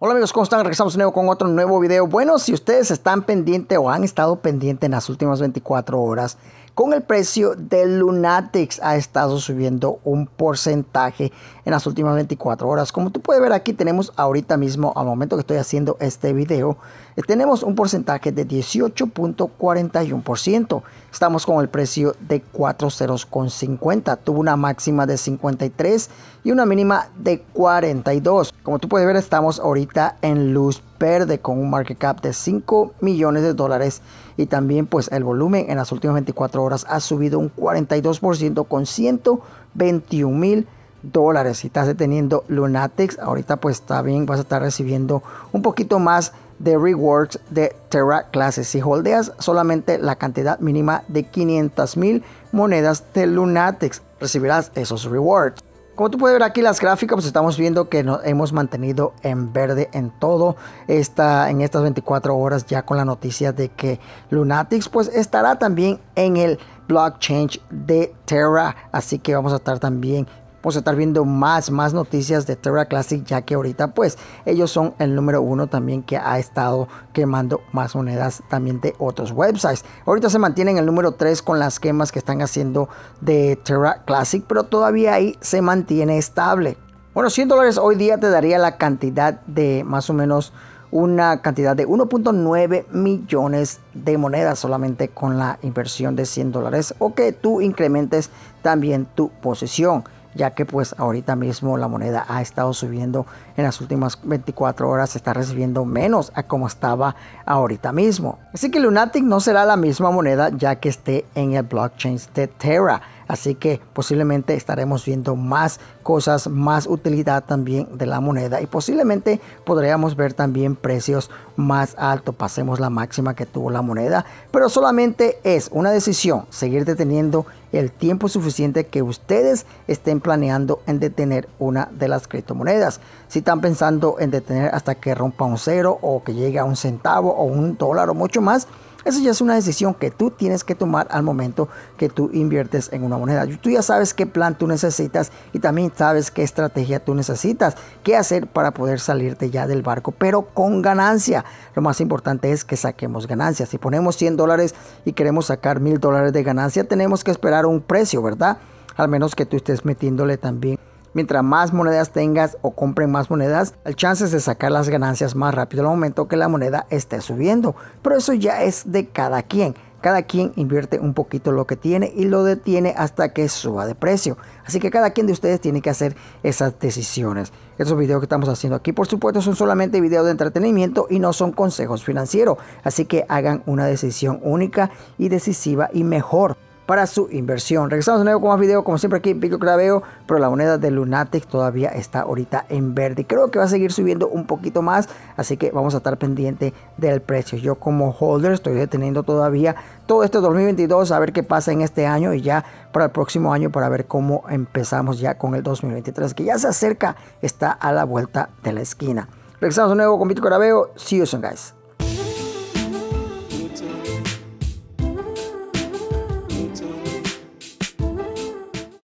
Hola amigos, ¿cómo están? Regresamos de nuevo con otro nuevo video. Bueno, si ustedes están pendientes o han estado pendientes en las últimas 24 horas con el precio de Lunatics ha estado subiendo un porcentaje en las últimas 24 horas. Como tú puedes ver aquí tenemos ahorita mismo, al momento que estoy haciendo este video, eh, tenemos un porcentaje de 18.41%. Estamos con el precio de 40.50. Tuvo una máxima de 53 y una mínima de 42. Como tú puedes ver estamos ahorita en luz verde con un market cap de 5 millones de dólares y también pues el volumen en las últimas 24 horas ha subido un 42% con 121 mil dólares. Si estás deteniendo Lunatics, ahorita pues está bien, vas a estar recibiendo un poquito más de rewards de Terra Classes. Si holdeas solamente la cantidad mínima de 500 mil monedas de Lunatics, recibirás esos rewards. Como tú puedes ver aquí las gráficas, pues estamos viendo que nos hemos mantenido en verde en todo esta, en estas 24 horas ya con la noticia de que Lunatics pues estará también en el blockchain de Terra. Así que vamos a estar también vamos a estar viendo más, más noticias de Terra Classic, ya que ahorita pues ellos son el número uno también que ha estado quemando más monedas también de otros websites. Ahorita se mantienen el número 3 con las quemas que están haciendo de Terra Classic, pero todavía ahí se mantiene estable. Bueno, 100 dólares hoy día te daría la cantidad de más o menos una cantidad de 1.9 millones de monedas solamente con la inversión de 100 dólares o que tú incrementes también tu posición ya que pues ahorita mismo la moneda ha estado subiendo en las últimas 24 horas, está recibiendo menos a como estaba ahorita mismo. Así que Lunatic no será la misma moneda ya que esté en el blockchain de Terra. Así que posiblemente estaremos viendo más cosas, más utilidad también de la moneda y posiblemente podríamos ver también precios más altos. Pasemos la máxima que tuvo la moneda, pero solamente es una decisión seguir deteniendo el tiempo suficiente que ustedes estén planeando en detener una de las criptomonedas. Si están pensando en detener hasta que rompa un cero o que llegue a un centavo o un dólar o mucho más, esa ya es una decisión que tú tienes que tomar al momento que tú inviertes en una moneda. Tú ya sabes qué plan tú necesitas y también sabes qué estrategia tú necesitas, qué hacer para poder salirte ya del barco, pero con ganancia. Lo más importante es que saquemos ganancias. Si ponemos 100 dólares y queremos sacar 1000 dólares de ganancia, tenemos que esperar un precio, ¿verdad? Al menos que tú estés metiéndole también Mientras más monedas tengas o compren más monedas, chance chances de sacar las ganancias más rápido al momento que la moneda esté subiendo. Pero eso ya es de cada quien. Cada quien invierte un poquito lo que tiene y lo detiene hasta que suba de precio. Así que cada quien de ustedes tiene que hacer esas decisiones. Esos videos que estamos haciendo aquí, por supuesto, son solamente videos de entretenimiento y no son consejos financieros. Así que hagan una decisión única y decisiva y mejor para su inversión. Regresamos de nuevo con más video, como siempre aquí Pico Claveo, pero la moneda de Lunatic todavía está ahorita en verde. Creo que va a seguir subiendo un poquito más, así que vamos a estar pendiente del precio. Yo como holder estoy deteniendo todavía todo este 2022 a ver qué pasa en este año y ya para el próximo año para ver cómo empezamos ya con el 2023, que ya se acerca, está a la vuelta de la esquina. Regresamos de nuevo con Pico Claveo. See you soon, guys.